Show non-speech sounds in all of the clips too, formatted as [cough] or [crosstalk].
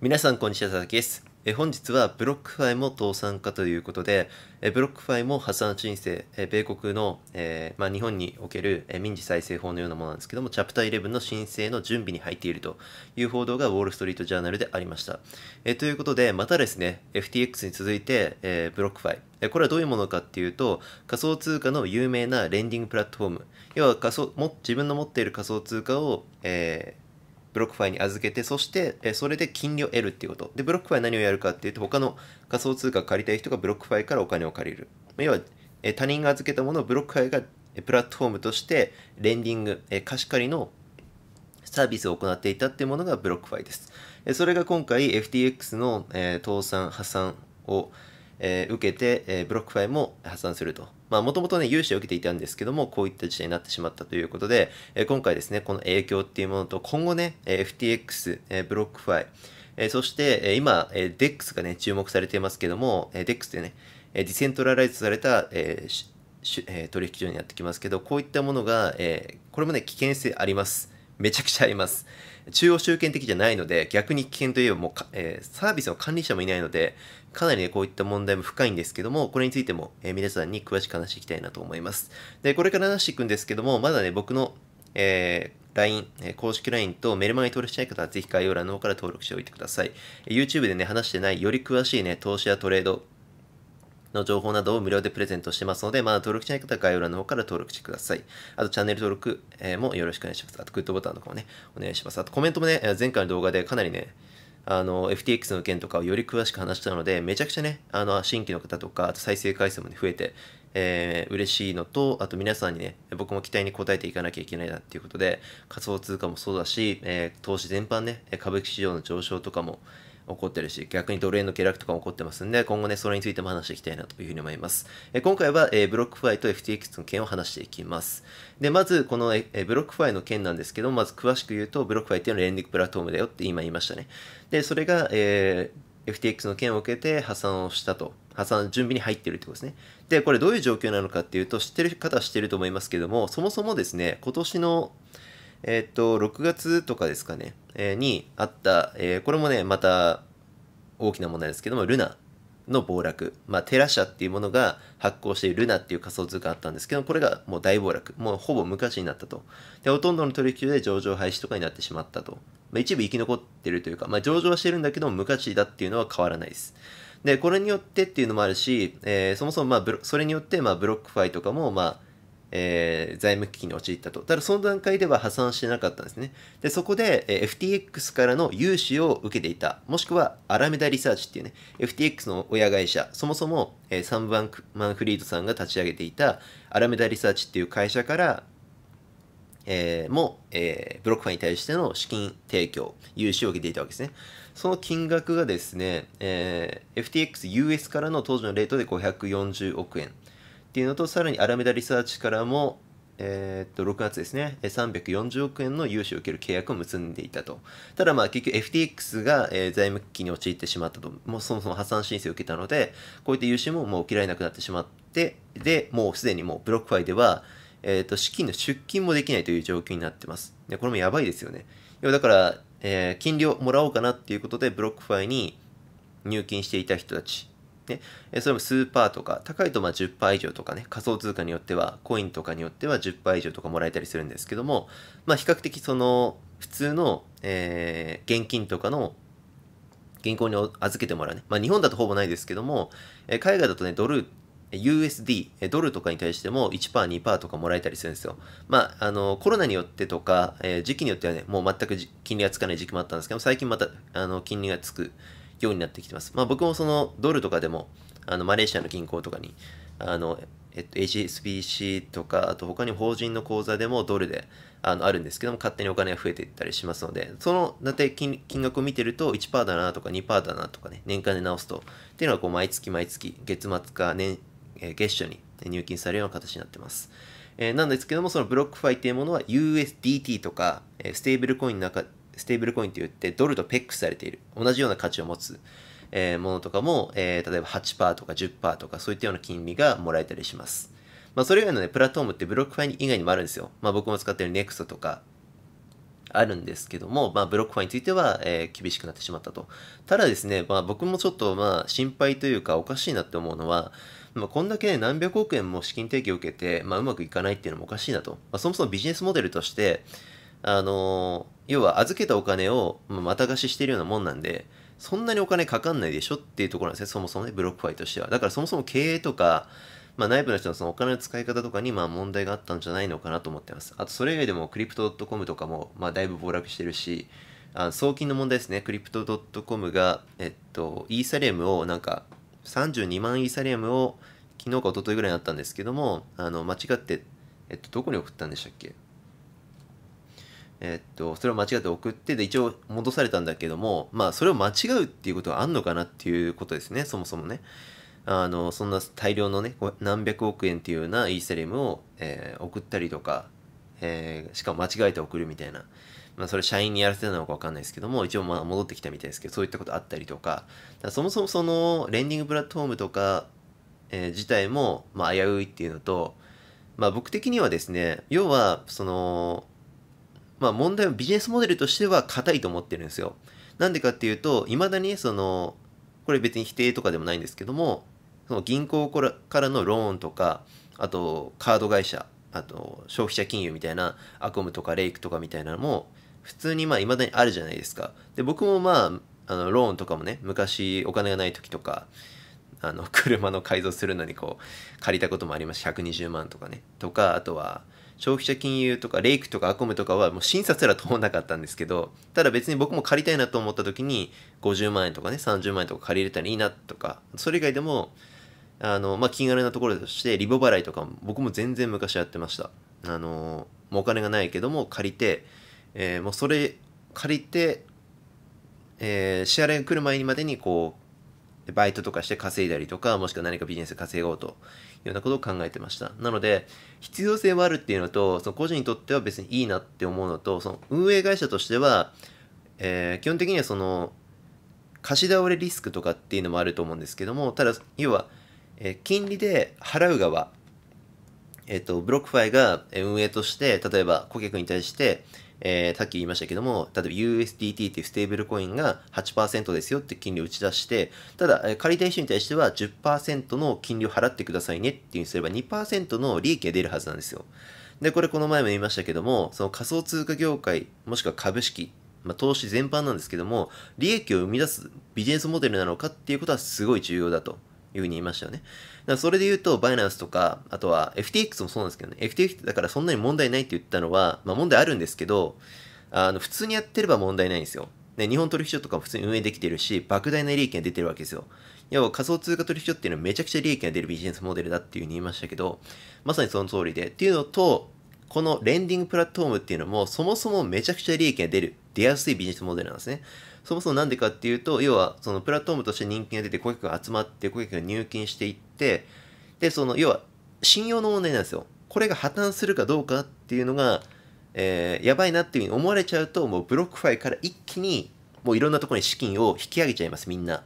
皆さんこんにちは、佐々木です。え本日はブロックファイも倒産化ということで、えブロックファイも破産申請、え米国の、えー、まあ、日本における、え民事再生法のようなものなんですけども、チャプター11の申請の準備に入っているという報道がウォール・ストリート・ジャーナルでありました。えということで、またですね、FTX に続いて、えー、ブロックファイ、え。これはどういうものかっていうと、仮想通貨の有名なレンディングプラットフォーム。要は仮想も自分の持っている仮想通貨を、えブロックファイに預けて、そして、えそれで金利を得るっていうこと。で、ブロックファイは何をやるかっていうと、他の仮想通貨を借りたい人がブロックファイからお金を借りる。要は、え他人が預けたものをブロックファイがプラットフォームとして、レンディング、え貸し借りのサービスを行っていたっていうものがブロックファイです。それが今回 FTX の、え倒産、破産を、え受けて、えブロックファイも破産すると。まあ、もともとね、融資を受けていたんですけども、こういった事態になってしまったということで、え今回ですね、この影響っていうものと、今後ね、FTX、えブロックファイ、えそして、え今、え DEX がね、注目されていますけども、え DEX でね、えディセントラライズされた、ええ取引所にやってきますけど、こういったものが、えこれもね、危険性あります。めちゃくちゃあります。中央集権的じゃないので、逆に危険といえばもう、えー、サービスの管理者もいないので、かなりね、こういった問題も深いんですけども、これについても、え皆さんに詳しく話していきたいなと思います。で、これから話していくんですけども、まだね、僕の、えー LINE、公式 LINE とメルマガに登録したい方はぜひ概要欄の方から登録しておいてください。YouTube でね、話してないより詳しいね、投資やトレードの情報などを無料でプレゼントしてますので、まだ登録しない方は概要欄の方から登録してください。あとチャンネル登録もよろしくお願いします。あとグッドボタンとかもね、お願いします。あとコメントもね、前回の動画でかなりね、あの、FTX の件とかをより詳しく話したので、めちゃくちゃね、あの、新規の方とか、あと再生回数もね、増えて、えー、嬉しいのと、あと皆さんにね、僕も期待に応えていかなきゃいけないなっていうことで、仮想通貨もそうだし、えー、投資全般ね、株式市場の上昇とかも、起こってるし、逆にドル円の下落とかも起こってますんで、今後ね、それについても話していきたいなというふうに思います。え今回は、えブロックファイと FTX の件を話していきます。で、まず、この、えブロックファイの件なんですけど、まず詳しく言うと、ブロックファイっていうのは連絡プラットフォームだよって今言いましたね。で、それが、えー、FTX の件を受けて破産をしたと。破産準備に入ってるってことですね。で、これどういう状況なのかっていうと、知ってる方は知ってると思いますけども、そもそもですね、今年のえっと、6月とかですかね、えー、にあった、えー、これもね、また大きな問題ですけども、ルナの暴落。まあ、テラ社っていうものが発行しているルナっていう仮想通貨あったんですけど、これがもう大暴落。もうほぼ昔になったと。で、ほとんどの取引で上場廃止とかになってしまったと。まあ、一部生き残ってるというか、まあ、上場はしてるんだけど昔だっていうのは変わらないです。で、これによってっていうのもあるし、えー、そもそもまあそれによってまあブロックファイとかもまあえー、財務危機に陥ったと。ただその段階では破産してなかったんですね。で、そこで、えー、FTX からの融資を受けていた、もしくはアラメダリサーチっていうね、FTX の親会社、そもそも、えー、サンバンクマンフリードさんが立ち上げていたアラメダリサーチっていう会社から、えー、も、えー、ブロックファンに対しての資金提供、融資を受けていたわけですね。その金額がですね、えー、FTXUS からの当時のレートで540億円。っていうのと、さらにアラメダリサーチからも、えー、っと6月ですね、340億円の融資を受ける契約を結んでいたと。ただ、まあ、結局 FTX が、えー、財務危機に陥ってしまったと、もうそもそも破産申請を受けたので、こういった融資ももう受けられなくなってしまって、で、もうすでにもうブロックファイでは、えー、っと資金の出金もできないという状況になってます。でこれもやばいですよね。要はだから、えー、金利をもらおうかなっていうことで、ブロックファイに入金していた人たちね、それも数パーとか、高いとま10%パー以上とかね、仮想通貨によっては、コインとかによっては10%パー以上とかもらえたりするんですけども、まあ比較的その、普通の、えー、現金とかの銀行に預けてもらうね。まあ日本だとほぼないですけども、え海外だとね、ドル USD、ドルとかに対しても1%、2%とかもらえたりするんですよ。まあ、あの、コロナによってとか、えー、時期によってはね、もう全く金利がつかない時期もあったんですけど、最近また、あの、金利がつく、ようになってきてます。まあ、僕もそのドルとかでもあのマレーシアの銀行とかにあの、えっと、HSBC とかあと他に法人の口座でもドルであのあるんですけども勝手にお金が増えていったりしますのでそのだって金額を見てると1%だなとか2%だなとかね年間で直すとっていうのはこう毎月毎月月末か年、えー、月初に入金されるような形になってます。えー、なんですけども、そのブロックファイというものは USDT とか、えー、ステーブルコインの中ステーブルコインって言ってドルとペックされている同じような価値を持つ、えー、ものとかも、えー、例えば8%とか10%とかそういったような金利がもらえたりします。まあ、それ以外のね、プラットフォームってブロックファイ以外にもあるんですよ。まあ、僕も使ってる NEXT とかあるんですけども、まあ、ブロックファイについては、えー、厳しくなってしまったと。ただですね、まあ、僕もちょっとまあ心配というかおかしいなって思うのは、まあ、こんだけ、ね、何百億円も資金提供を受けて、まあ、うまくいかないっていうのもおかしいなと。まあ、そもそもビジネスモデルとして、あのー要は預けたお金をまた貸ししてるようなもんなんで、そんなにお金かかんないでしょっていうところなんですね、そもそもね、ブロックファイとしては。だからそもそも経営とか、まあ、内部の人のそのお金の使い方とかにまあ問題があったんじゃないのかなと思ってます。あと、それ以外でもクリプト .com とかもまあだいぶ暴落してるし、あ送金の問題ですね、クリプト .com が、えっと、イーサリアムをなんか32万イーサリアムを昨日か一昨日ぐらいになったんですけども、あの間違って、えっと、どこに送ったんでしたっけえー、っとそれを間違って送ってで一応戻されたんだけどもまあそれを間違うっていうことはあんのかなっていうことですねそもそもねあのそんな大量のね何百億円っていうようなイーサリムを、えー、送ったりとか、えー、しかも間違えて送るみたいな、まあ、それ社員にやらせたのか分かんないですけども一応まあ戻ってきたみたいですけどそういったことあったりとかそもそもそのレンディングプラットフォームとか、えー、自体も、まあ、危ういっていうのと、まあ、僕的にはですね要はそのまあ、問題はビジネスモデルとしては硬いと思ってるんですよ。なんでかっていうと、いまだにその、これ別に否定とかでもないんですけども、その銀行からのローンとか、あとカード会社、あと消費者金融みたいな、アコムとかレイクとかみたいなのも、普通にまあ未だにあるじゃないですか。で、僕もまあ、あのローンとかもね、昔お金がない時とか、あの [laughs] 車の改造するのにこう借りたこともあります120万とかねとかあとは消費者金融とかレイクとかアコムとかはもう審査すら通らなかったんですけど、ただ別に僕も借りたいなと思った時に50万円とかね、30万円とか借りれたらいいなとか、それ以外でも、あの、まあ、気軽なところとして、リボ払いとかも僕も全然昔やってました。あの、もうお金がないけども借りて、えー、もうそれ借りて、えー、支払いが来る前にまでにこう、でバイトとかして稼いだりとか、もしくは何かビジネスで稼ごうというようなことを考えてました。なので、必要性はあるっていうのと、その個人にとっては別にいいなって思うのと、その運営会社としては、えー、基本的にはその、貸し倒れリスクとかっていうのもあると思うんですけども、ただ、要は、えー、金利で払う側、えっ、ー、と、ブロックファイが運営として、例えば顧客に対して、えー、さっき言いましたけども、例えば USDT っていうステーブルコインが8%ですよって金利を打ち出して、ただ、えー、借りた人に対しては10%の金利を払ってくださいねっていうにすれば2%の利益が出るはずなんですよ。で、これこの前も言いましたけども、その仮想通貨業界、もしくは株式、まあ、投資全般なんですけども、利益を生み出すビジネスモデルなのかっていうことはすごい重要だと。いうふうに言いましたよね。だからそれで言うと、バイナンスとか、あとは FTX もそうなんですけどね、FTX ってだからそんなに問題ないって言ったのは、まあ問題あるんですけど、あの、普通にやってれば問題ないんですよ。ね、日本取引所とかも普通に運営できてるし、莫大な利益が出てるわけですよ。要は仮想通貨取引所っていうのはめちゃくちゃ利益が出るビジネスモデルだっていうふうに言いましたけど、まさにその通りで。っていうのと、このレンディングプラットフォームっていうのも、そもそもめちゃくちゃ利益が出る、出やすいビジネスモデルなんですね。そもそもなんでかっていうと、要はそのプラットフォームとして人気が出て顧客が集まって顧客が入金していって、で、その要は信用の問題なんですよ。これが破綻するかどうかっていうのが、えー、やばいなっていうふうに思われちゃうと、もうブロックファイから一気にもういろんなところに資金を引き上げちゃいます、みんな。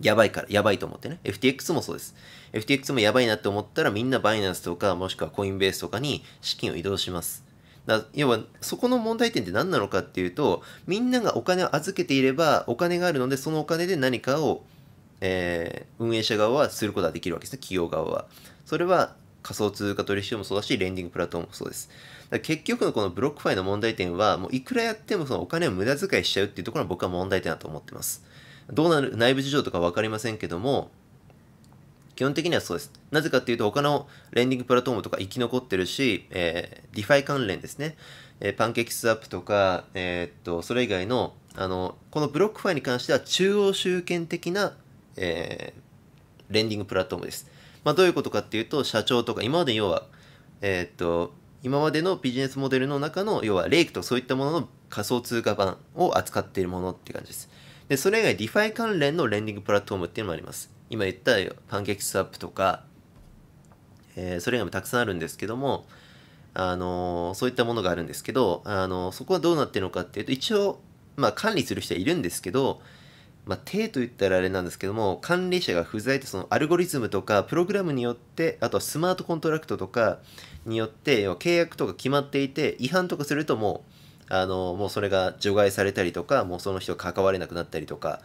やばいから、やばいと思ってね。FTX もそうです。FTX もやばいなって思ったらみんなバイナンスとかもしくはコインベースとかに資金を移動します。だ要はそこの問題点って何なのかっていうとみんながお金を預けていればお金があるのでそのお金で何かを、えー、運営者側はすることができるわけですね企業側は。それは仮想通貨取引所もそうだしレンディングプラットフォームもそうです。だ結局のこのブロックファイの問題点はもういくらやってもそのお金を無駄遣いしちゃうっていうところは僕は問題点だと思ってます。どうなる内部事情とか分かりませんけども基本的にはそうです。なぜかっていうと、他のレンディングプラットフォームとか生き残ってるし、えー、ディファイ関連ですね。えー、パンケーキスアップとか、えー、っと、それ以外の、あの、このブロックファイに関しては中央集権的な、えー、レンディングプラットフォームです。まあ、どういうことかっていうと、社長とか、今まで要は、えっと、今までのビジネスモデルの中の、要は、レイクとそういったものの仮想通貨版を扱っているものって感じです。で、それ以外、ディファイ関連のレンディングプラットフォームっていうのもあります。今言ったパンケーキスワップとか、えー、それ以外もたくさんあるんですけども、あのー、そういったものがあるんですけど、あのー、そこはどうなってるのかっていうと、一応、まあ、管理する人はいるんですけど、まあ、手と言ったらあれなんですけども、管理者が不在って、そのアルゴリズムとか、プログラムによって、あとはスマートコントラクトとかによって、契約とか決まっていて、違反とかするともう、あのもうそれが除外されたりとか、もうその人関われなくなったりとか、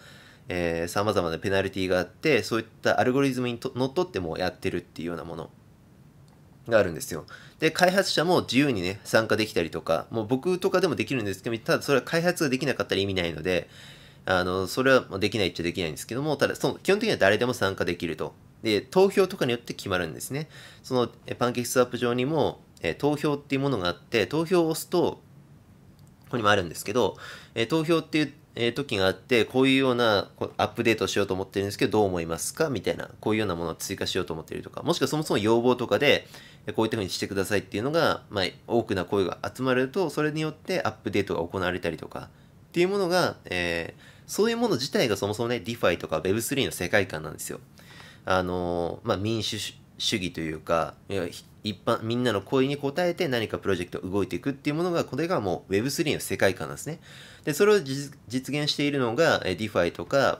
えー、様々なペナルティがあって、そういったアルゴリズムにのっとってもやってるっていうようなものがあるんですよ。で、開発者も自由にね、参加できたりとか、もう僕とかでもできるんですけど、ただそれは開発ができなかったら意味ないので、あの、それはできないっちゃできないんですけども、ただ、その、基本的には誰でも参加できると。で、投票とかによって決まるんですね。その、パンケーキスワップ上にも、え投票っていうものがあって、投票を押すと、ここにもあるんですけど、え投票っていうえー、時があって、こういうようなアップデートしようと思ってるんですけど、どう思いますかみたいな、こういうようなものを追加しようと思ってるとか、もしくはそもそも要望とかで、こういった風にしてくださいっていうのが、まあ、多くな声が集まると、それによってアップデートが行われたりとか、っていうものが、えー、そういうもの自体がそもそもね、DeFi とか Web3 の世界観なんですよ。あのー、まあ、民主主義というか、一般、みんなの声に応えて何かプロジェクト動いていくっていうものが、これがもう Web3 の世界観なんですね。でそれを実現しているのが、え DeFi とかっ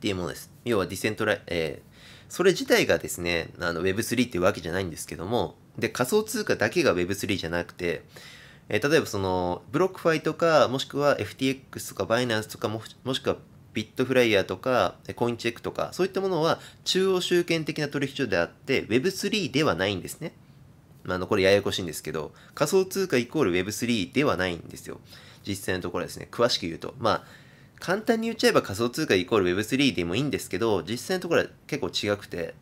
ていうものです。要はディセントライ、えー、それ自体がですね、あの Web3 っていうわけじゃないんですけども、で、仮想通貨だけが Web3 じゃなくて、えー、例えばその、ブロックファイとか、もしくは FTX とかバイナンスとかも、もしくはビットフライヤーとか、コインチェックとか、そういったものは中央集権的な取引所であって、Web3 ではないんですね。まあ、これややこしいんですけど、仮想通貨イコール Web3 ではないんですよ。実際のところですね、詳しく言うと。まあ、簡単に言っちゃえば仮想通貨イコール Web3 でもいいんですけど、実際のところは結構違くて、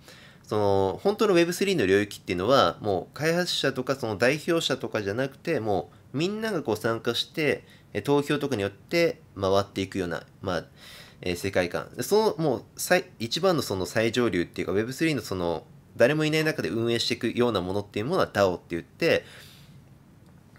その、本当の Web3 の領域っていうのは、もう開発者とかその代表者とかじゃなくて、もうみんながこう参加して、投票とかによって回っていくような、まあ、えー、世界観。その、もう最、一番のその最上流っていうか Web3 のその、誰もいない中で運営していくようなものっていうものは DAO って言って、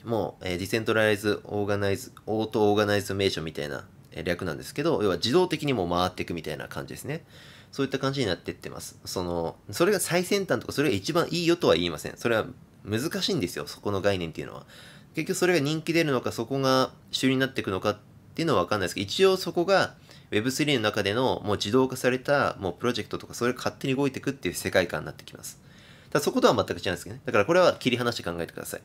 もう、えー、ディセントライズ・オーガナイズ・オート・オーガナイズ・メーションみたいな、えー、略なんですけど、要は自動的にもう回っていくみたいな感じですね。そういった感じになってってます。その、それが最先端とか、それが一番いいよとは言いません。それは難しいんですよ、そこの概念っていうのは。結局それが人気出るのか、そこが主流になっていくのかっていうのはわかんないですけど、一応そこが Web3 の中でのもう自動化されたもうプロジェクトとか、それが勝手に動いていくっていう世界観になってきます。だそことは全く違うんですけどね。だからこれは切り離して考えてください。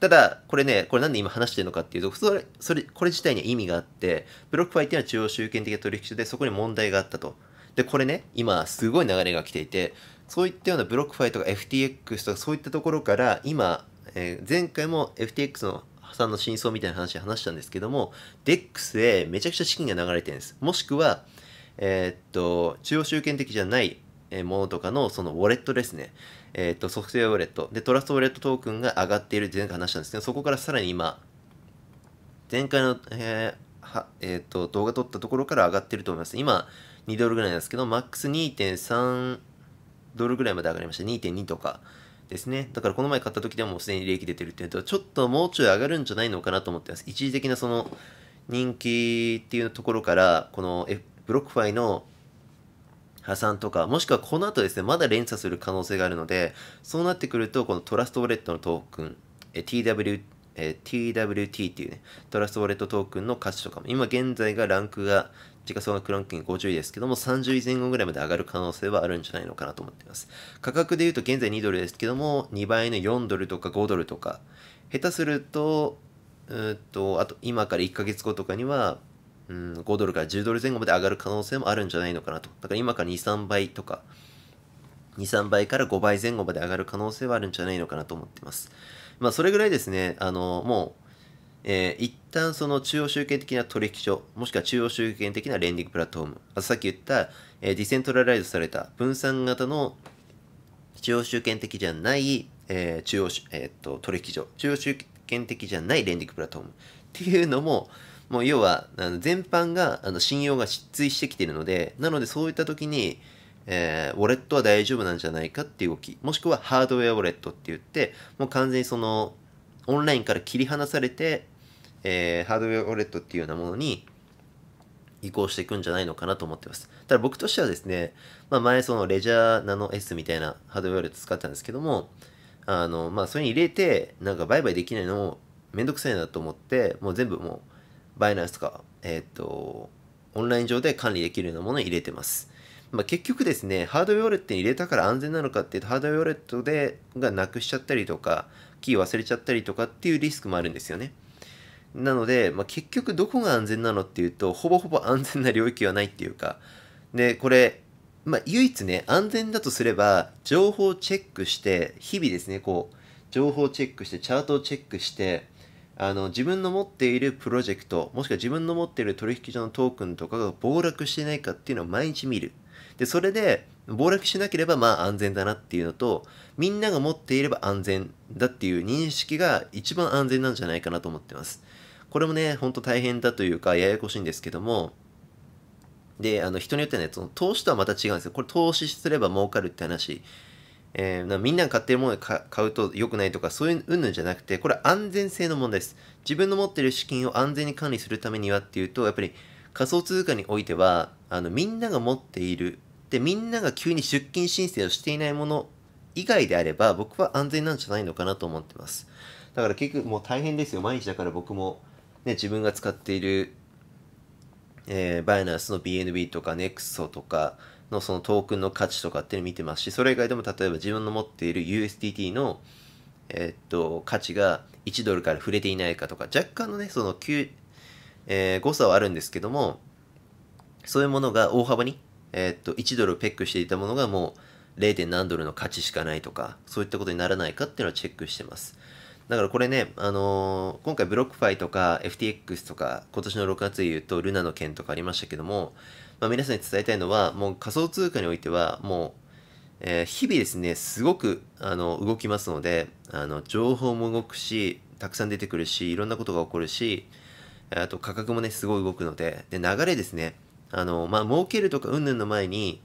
ただ、これね、これなんで今話してるのかっていうと、それ、それ、これ自体には意味があって、ブロックファイっていうのは中央集権的な取引所で、そこに問題があったと。で、これね、今、すごい流れが来ていて、そういったようなブロックファイとか FTX とかそういったところから、今、えー、前回も FTX の破産の真相みたいな話話したんですけども、DEX へめちゃくちゃ資金が流れてるんです。もしくは、えー、っと、中央集権的じゃないものとかのそのウォレットですね。えっ、ー、と、ソフトウェアウォレット。で、トラストウォレットトークンが上がっている前回話したんですけど、そこからさらに今、前回の、えー、はえっ、ー、と、動画撮ったところから上がってると思います。今、2ドルぐらいなんですけど、マックス2.3ドルぐらいまで上がりました。2.2とかですね。だからこの前買った時でもすでに利益出てるっていうと、ちょっともうちょい上がるんじゃないのかなと思ってます。一時的なその人気っていうところから、この、F、ブロックファイの破産とか、もしくはこの後ですね、まだ連鎖する可能性があるので、そうなってくると、このトラストウォレットのトークン、え TW、え TWT っていうね、トラストウォレットトークンの価値とかも、今現在がランクが、時価総額ランキング50位ですけども、30位前後ぐらいまで上がる可能性はあるんじゃないのかなと思っています。価格で言うと現在2ドルですけども、2倍の4ドルとか5ドルとか、下手すると、うーとあと今から1ヶ月後とかにはうん、5ドルから10ドル前後まで上がる可能性もあるんじゃないのかなと。だから今から2、3倍とか、2、3倍から5倍前後まで上がる可能性はあるんじゃないのかなと思ってます。まあ、それぐらいですね、あの、もう、えー、一旦その中央集権的な取引所、もしくは中央集権的なレンディングプラットフォーム、あさっき言った、えー、ディセントラライズされた分散型の中央集権的じゃない、えー、中央、えー、っと、取引所、中央集権的じゃないレンディングプラットフォームっていうのも、もう要はあの全般があの信用が失墜してきているのでなのでそういった時に、えー、ウォレットは大丈夫なんじゃないかっていう動きもしくはハードウェアウォレットって言ってもう完全にそのオンラインから切り離されて、えー、ハードウェアウォレットっていうようなものに移行していくんじゃないのかなと思ってます。ただ僕としてはですね、まあ、前そのレジャーナノ S みたいなハードウェアウォレット使ったんですけども、あの、まあ、それに入れて、なんか売買できないのもめんどくさいなと思って、もう全部もうバイナンスとか、えっ、ー、と、オンライン上で管理できるようなものを入れてます。まあ、結局ですね、ハードウェアウォレットに入れたから安全なのかっていうと、ハードウェアウォレットでがなくしちゃったりとか、キー忘れちゃったりとかっていうリスクもあるんですよね。なので、まあ、結局どこが安全なのっていうと、ほぼほぼ安全な領域はないっていうか、で、これ、まあ、唯一ね、安全だとすれば、情報をチェックして、日々ですね、こう、情報をチェックして、チャートをチェックして、あの自分の持っているプロジェクトもしくは自分の持っている取引所のトークンとかが暴落してないかっていうのを毎日見るでそれで暴落しなければまあ安全だなっていうのとみんなが持っていれば安全だっていう認識が一番安全なんじゃないかなと思ってますこれもねほんと大変だというかややこしいんですけどもであの人によってはねその投資とはまた違うんですよこれ投資すれば儲かるって話えー、みんなが買ってるものを買うと良くないとかそういううんぬんじゃなくてこれは安全性の問題です自分の持ってる資金を安全に管理するためにはっていうとやっぱり仮想通貨においてはあのみんなが持っているでみんなが急に出金申請をしていないもの以外であれば僕は安全なんじゃないのかなと思ってますだから結局もう大変ですよ毎日だから僕も、ね、自分が使っている、えー、バイナンスの BNB とか NEXO とかのそのトークンの価値とかっていうのを見てますし、それ以外でも例えば自分の持っている USDT の、えっと、価値が1ドルから触れていないかとか、若干のね、その9、えー、誤差はあるんですけども、そういうものが大幅に、えっと、1ドルをペックしていたものがもう 0. 何ドルの価値しかないとか、そういったことにならないかっていうのをチェックしてます。だからこれね、あのー、今回ブロックファイとか FTX とか今年の6月で言うとルナの件とかありましたけども、まあ、皆さんに伝えたいのは、もう仮想通貨においては、もう、えー、日々ですね、すごくあの動きますのであの、情報も動くし、たくさん出てくるし、いろんなことが起こるし、あと価格もね、すごい動くので、で流れですね、あの、まあ、儲けるとか云々の前に、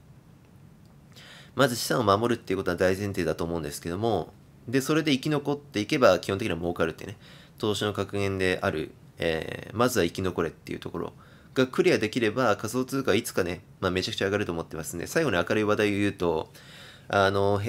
まず資産を守るっていうことは大前提だと思うんですけども、で、それで生き残っていけば基本的には儲かるってね、投資の格言である、えー、まずは生き残れっていうところがクリアできれば仮想通貨いつかね、まあ、めちゃくちゃ上がると思ってますで最後に明るい話題を言うと、あの、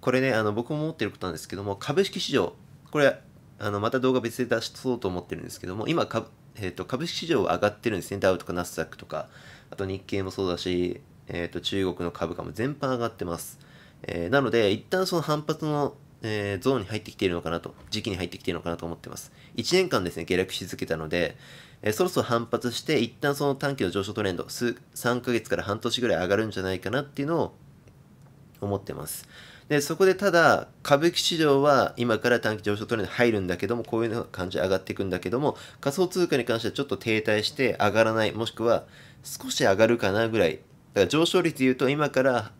これね、あの僕も思ってることなんですけども、株式市場、これ、あのまた動画別で出そうと思ってるんですけども、今株、えーと、株式市場は上がってるんですね。ダウとかナスダックとか、あと日経もそうだし、えーと、と中国の株価も全般上がってます。えー、なので、一旦その反発のえー、ゾーンに入ってきているのかなと、時期に入ってきているのかなと思ってます。1年間ですね、下落し続けたので、えそろそろ反発して、一旦その短期の上昇トレンド、数、3ヶ月から半年ぐらい上がるんじゃないかなっていうのを思ってます。で、そこでただ、歌舞伎市場は今から短期上昇トレンド入るんだけども、こういう感じで上がっていくんだけども、仮想通貨に関してはちょっと停滞して上がらない、もしくは少し上がるかなぐらい。だから上昇率で言うと今から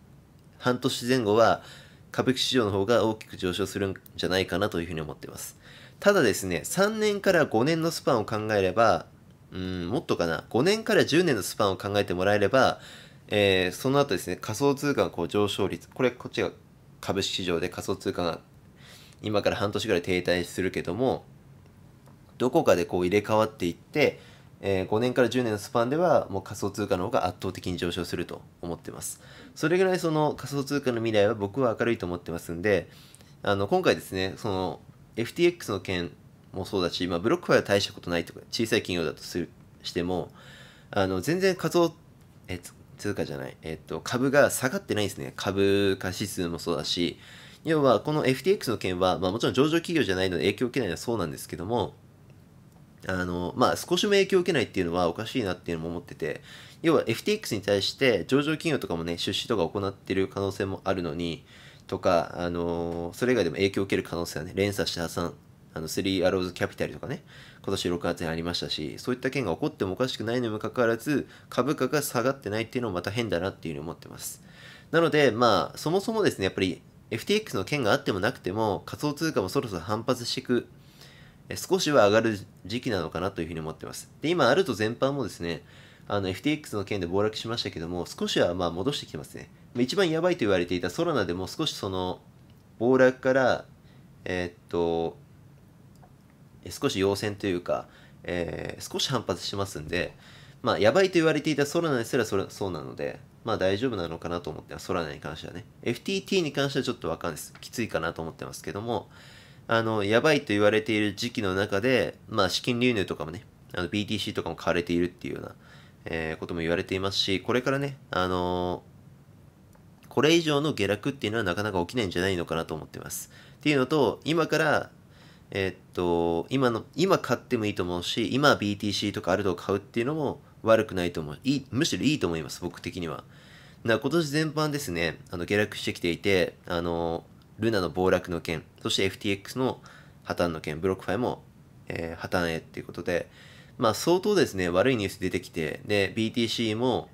半年前後は歌舞伎市場の方が大きく上昇するんじゃないかなというふうに思っています。ただですね、3年から5年のスパンを考えれば、うんもっとかな5年から10年のスパンを考えてもらえれば、えー、その後ですね仮想通貨のこう上昇率これこっちが株式市場で仮想通貨が今から半年ぐらい停滞するけどもどこかでこう入れ替わっていって、えー、5年から10年のスパンではもう仮想通貨の方が圧倒的に上昇すると思ってますそれぐらいその仮想通貨の未来は僕は明るいと思ってますんであの今回ですねその FTX の件もそうだし、まあ、ブロックファイは大したことないとか、小さい企業だとするしても、あの全然仮想、え通貨じゃない、えっと、株が下がってないですね。株価指数もそうだし、要はこの FTX の件は、まあ、もちろん上場企業じゃないので影響を受けないのはそうなんですけども、あのまあ、少しも影響を受けないっていうのはおかしいなっていうのも思ってて要は FTX に対して上場企業とかもね出資とか行ってる可能性もあるのにとか、あのそれ以外でも影響を受ける可能性はね連鎖して発散あの、スリーアローズキャピタルとかね、今年6月にありましたし、そういった件が起こってもおかしくないのにもかかわらず、株価が下がってないっていうのもまた変だなっていうふうに思ってます。なので、まあ、そもそもですね、やっぱり FTX の件があってもなくても、仮想通貨もそろそろ反発していく、少しは上がる時期なのかなというふうに思ってます。で、今、アルト全般もですね、あの FTX の件で暴落しましたけども、少しはまあ戻してきてますね。一番やばいと言われていたソラナでも少しその暴落から、えー、っと、少し陽線というか、えー、少し反発しますんで、まあ、やばいと言われていたソラナですらそれそうなので、まあ大丈夫なのかなと思ってます。ソラナに関してはね。FTT に関してはちょっとわかんないです。きついかなと思ってますけども、あの、やばいと言われている時期の中で、まあ資金流入とかもね、あの BTC とかも買われているっていうような、えー、ことも言われていますし、これからね、あのー、これ以上の下落っていうのはなかなか起きないんじゃないのかなと思ってます。っていうのと、今からえっと、今の、今買ってもいいと思うし、今 BTC とかあるとを買うっていうのも悪くないと思う。いい、むしろいいと思います、僕的には。な今年全般ですね、あの、下落してきていて、あの、ルナの暴落の件、そして FTX の破綻の件、ブロックファイも、えー、破綻へっていうことで、まあ相当ですね、悪いニュース出てきて、で、BTC も、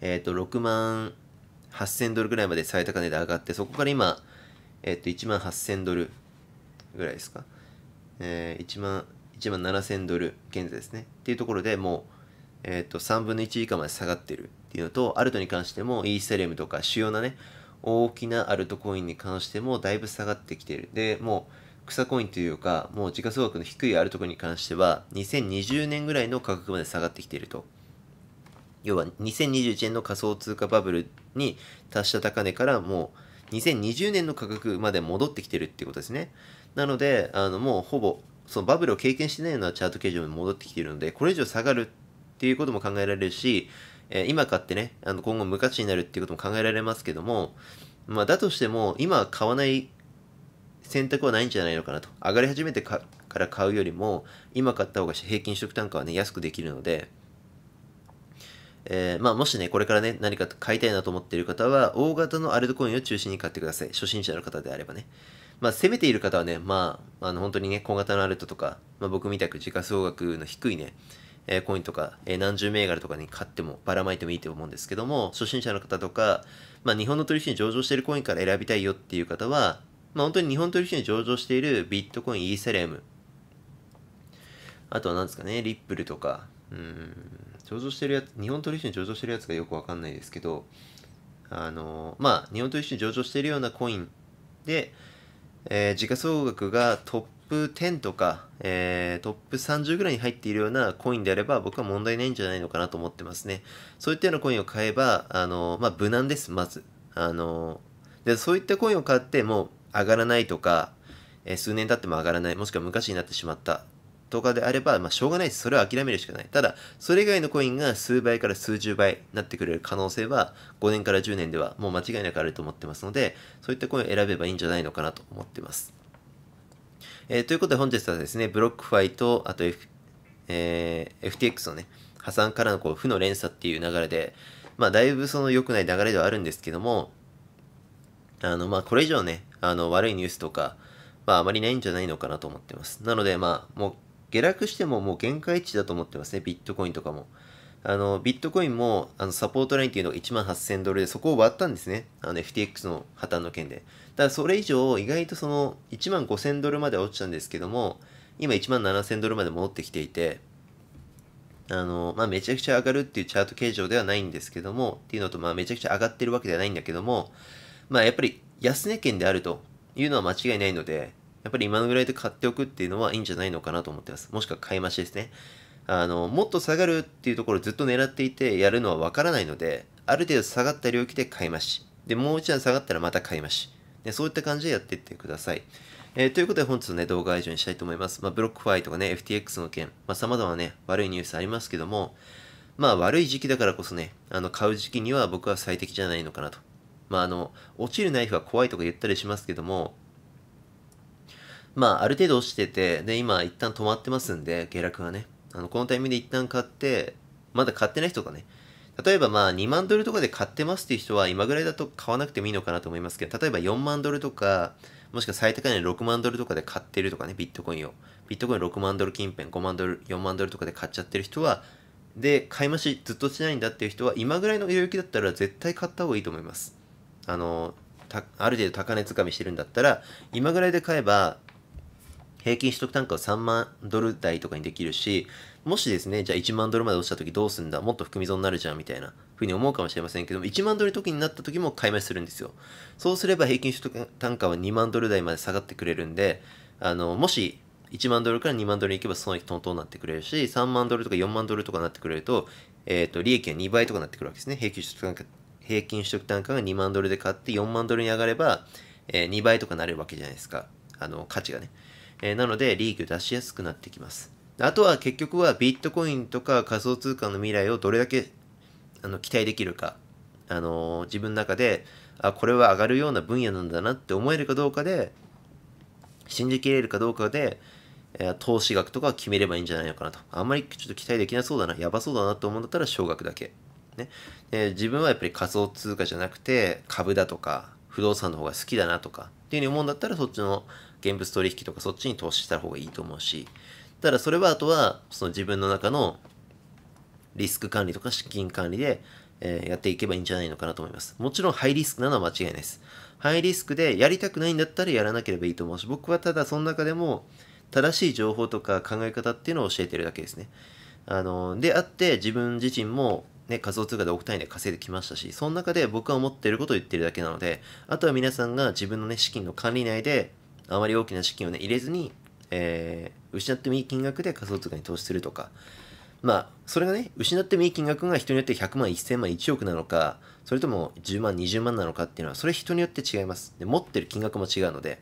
えっ、ー、と、6万8000ドルぐらいまで最高値で上がって、そこから今、えっ、ー、と、1万8000ドルぐらいですか、えー、1万1万7000ドル現在ですねっていうところでもうえっ、ー、と3分の1以下まで下がってるっていうのとアルトに関してもイーサリアムとか主要なね大きなアルトコインに関してもだいぶ下がってきてるでもう草コインというかもう時価総額の低いアルトコインに関しては2020年ぐらいの価格まで下がってきていると要は2021年の仮想通貨バブルに達した高値からもう2020年の価格まで戻ってきてるってことですね。なのであのもうほぼそのバブルを経験してないようなチャート形状に戻ってきているのでこれ以上下がるっていうことも考えられるし、えー、今買ってねあの今後無価値になるっていうことも考えられますけども、まあ、だとしても今買わない選択はないんじゃないのかなと上がり始めてから買うよりも今買った方が平均取得単価はね安くできるので、えー、まあ、もしねこれからね何か買いたいなと思っている方は大型のアルトコインを中心に買ってください初心者の方であればねまあ、攻めている方はね、まあ、あの本当にね、小型のアルトとか、まあ、僕みたく時価総額の低いね、えー、コインとか、えー、何十銘柄とかに買ってもばらまいてもいいと思うんですけども、初心者の方とか、まあ、日本の取引に上場しているコインから選びたいよっていう方は、まあ、本当に日本取引に上場しているビットコイン、イーサリアム、あとは何ですかね、リップルとか、うん、上場してるやつ、日本取引に上場してるやつがよくわかんないですけど、あのー、まあ、日本取引に上場しているようなコインで、えー、時価総額がトップ10とか、えー、トップ30ぐらいに入っているようなコインであれば僕は問題ないんじゃないのかなと思ってますね。そういったようなコインを買えば、あの、まあ、無難です、まず。あの、で、そういったコインを買っても上がらないとか、え数年経っても上がらない、もしくは昔になってしまったとかであれば、まあ、しょうがないです。それは諦めるしかない。ただ、それ以外のコインが数倍から数十倍になってくれる可能性は、5年から10年ではもう間違いなくあると思ってますので、そういったコインを選べばいいんじゃないのかなと思ってます。えー、ということで本日はですね、ブロックファイと、あと、F えー、FTX のね、破産からのこう負の連鎖っていう流れで、まあ、だいぶその良くない流れではあるんですけども、あの、まあ、これ以上ね、あの、悪いニュースとか、まあ、あまりないんじゃないのかなと思ってます。なので、まあ、もう、下落してももう限界値だと思ってますね、ビットコインとかも。あの、ビットコインも、あの、サポートラインっていうのが1万8000ドルで、そこを割ったんですね。あの、ね、FTX の破綻の件で。ただ、それ以上、意外とその、1万5000ドルまで落ちたんですけども、今1万7000ドルまで戻ってきていて、あの、まあ、めちゃくちゃ上がるっていうチャート形状ではないんですけども、っていうのと、まあ、めちゃくちゃ上がってるわけではないんだけども、まあ、やっぱり安値圏であるというのは間違いないので、やっぱり今のぐらいで買っておくっていうのはいいんじゃないのかなと思ってます。もしくは買い増しですね。あの、もっと下がるっていうところをずっと狙っていてやるのはわからないので、ある程度下がった領域で買い増し。で、もう一段下がったらまた買い増し。でそういった感じでやっていってください。えー、ということで本日のね、動画は以上にしたいと思います。まあ、ブロックファイとかね、FTX の件、まあ、様々ね、悪いニュースありますけども、まあ、悪い時期だからこそね、あの、買う時期には僕は最適じゃないのかなと。まあ、あの、落ちるナイフは怖いとか言ったりしますけども、まあ、ある程度落ちてて、で、今、一旦止まってますんで、下落はね。あの、このタイミングで一旦買って、まだ買ってない人がね、例えばまあ2万ドルとかで買ってますっていう人は今ぐらいだと買わなくてもいいのかなと思いますけど、例えば4万ドルとか、もしくは最高値6万ドルとかで買ってるとかね、ビットコインを。ビットコイン6万ドル近辺、5万ドル、4万ドルとかで買っちゃってる人は、で、買い増しずっとしないんだっていう人は、今ぐらいの領域だったら絶対買った方がいいと思います。あの、ある程度高値掴かみしてるんだったら、今ぐらいで買えば、平均取得単価は3万ドル台とかにできるし、もしですね、じゃあ1万ドルまで落ちた時どうすんだもっと含み損になるじゃんみたいなふうに思うかもしれませんけども、1万ドル時になった時も買い増しするんですよ。そうすれば平均取得単価は2万ドル台まで下がってくれるんで、あの、もし1万ドルから2万ドルに行けば損益トントンになってくれるし、3万ドルとか4万ドルとかになってくれると、えっ、ー、と、利益が2倍とかになってくるわけですね。平均取得単価、平均取得単価が2万ドルで買って4万ドルに上がれば、えー、2倍とかなるわけじゃないですか。あの、価値がね。えー、なので利益を出しやすくなってきます。あとは結局はビットコインとか仮想通貨の未来をどれだけあの期待できるか、あのー、自分の中であこれは上がるような分野なんだなって思えるかどうかで信じきれるかどうかで、えー、投資額とか決めればいいんじゃないのかなとあんまりちょっと期待できなそうだなやばそうだなと思うんだったら少額だけ、ね自分はやっぱり仮想通貨じゃなくて株だとか不動産の方が好きだなとかっていうふうに思うんだったらそっちの現物取引とかそっちに投資した方がいいと思うし、ただそれはあとは、その自分の中のリスク管理とか資金管理で、えー、やっていけばいいんじゃないのかなと思います。もちろんハイリスクなのは間違いないです。ハイリスクでやりたくないんだったらやらなければいいと思うし、僕はただその中でも正しい情報とか考え方っていうのを教えてるだけですね。あの、であって自分自身もね、仮想通貨で億単位で稼いできましたし、その中で僕は思っていることを言ってるだけなので、あとは皆さんが自分のね、資金の管理内であまり大きな資金をね、入れずに、えー、失ってもいい金額で仮想通貨に投資するとか、まあ、それがね、失ってもいい金額が人によって100万、1000万、1億なのか、それとも10万、20万なのかっていうのは、それ人によって違います。で持ってる金額も違うので、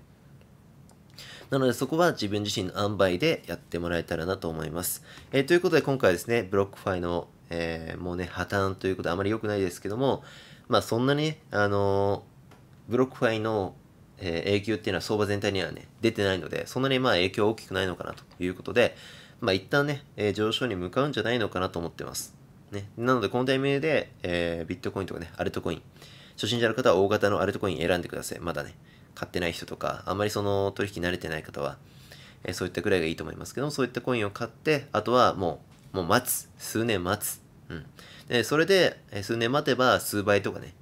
なのでそこは自分自身の塩梅でやってもらえたらなと思います。えー、ということで今回ですね、ブロックファイの、えー、もうね、破綻ということはあまり良くないですけども、まあそんなに、ね、あのー、ブロックファイのえー、影響っていうのは相場全体にはね、出てないので、そんなにまあ影響大きくないのかなということで、まあ一旦ね、えー、上昇に向かうんじゃないのかなと思ってます。ね、なのでこのタイミングで、えー、ビットコインとかね、アルトコイン、初心者の方は大型のアルトコイン選んでください。まだね、買ってない人とか、あんまりその取引慣れてない方は、えー、そういったぐらいがいいと思いますけども、そういったコインを買って、あとはもう、もう待つ。数年待つ。うん。で、それで、数年待てば数倍とかね、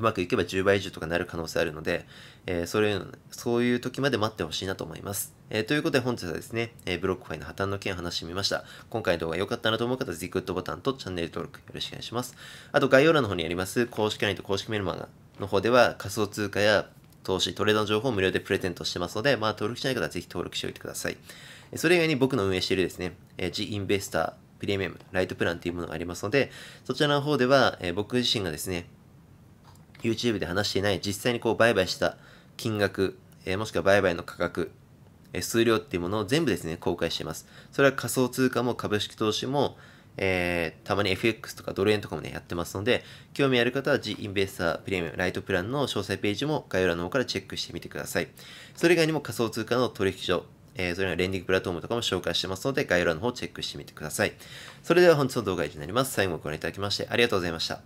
うまくいけば10倍以上とかなる可能性あるので、えー、それそういう時まで待ってほしいなと思います。えー、ということで本日はですね、えー、ブロックファイの破綻の件を話してみました。今回の動画良かったなと思う方は、ぜひグッドボタンとチャンネル登録よろしくお願いします。あと概要欄の方にあります、公式 LINE と公式メルマガの方では仮想通貨や投資、トレードの情報を無料でプレゼントしてますので、まあ、登録しない方はぜひ登録しておいてください。それ以外に僕の運営しているですね、G インベスタープレミアム、ライトプランというものがありますので、そちらの方では、え僕自身がですね、YouTube で話していない実際にこう売買した金額、えー、もしくは売買の価格、えー、数量っていうものを全部ですね、公開しています。それは仮想通貨も株式投資も、えー、たまに FX とかドル円とかもね、やってますので、興味ある方は G インベースタープレミアムライトプランの詳細ページも概要欄の方からチェックしてみてください。それ以外にも仮想通貨の取引所、えー、それのレンディングプラットフォームとかも紹介してますので、概要欄の方チェックしてみてください。それでは本日の動画は以上になります。最後までご覧いただきましてありがとうございました。